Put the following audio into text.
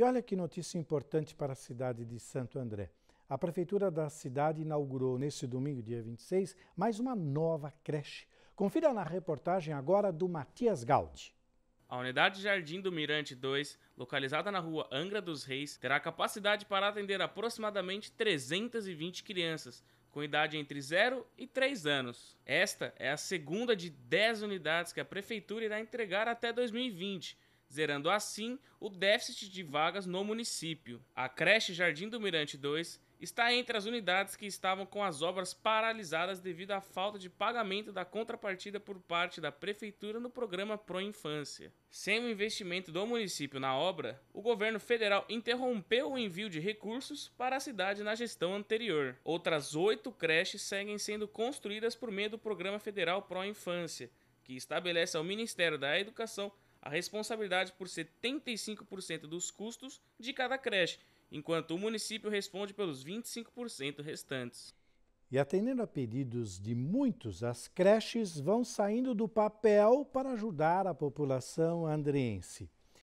E olha que notícia importante para a cidade de Santo André. A prefeitura da cidade inaugurou neste domingo, dia 26, mais uma nova creche. Confira na reportagem agora do Matias Galdi. A unidade Jardim do Mirante 2, localizada na rua Angra dos Reis, terá capacidade para atender aproximadamente 320 crianças, com idade entre 0 e 3 anos. Esta é a segunda de 10 unidades que a prefeitura irá entregar até 2020 zerando assim o déficit de vagas no município. A creche Jardim do Mirante 2 está entre as unidades que estavam com as obras paralisadas devido à falta de pagamento da contrapartida por parte da prefeitura no programa Pro Infância. Sem o investimento do município na obra, o governo federal interrompeu o envio de recursos para a cidade na gestão anterior. Outras oito creches seguem sendo construídas por meio do programa federal Pro Infância, que estabelece ao Ministério da Educação a responsabilidade por 75% dos custos de cada creche, enquanto o município responde pelos 25% restantes. E atendendo a pedidos de muitos, as creches vão saindo do papel para ajudar a população andriense.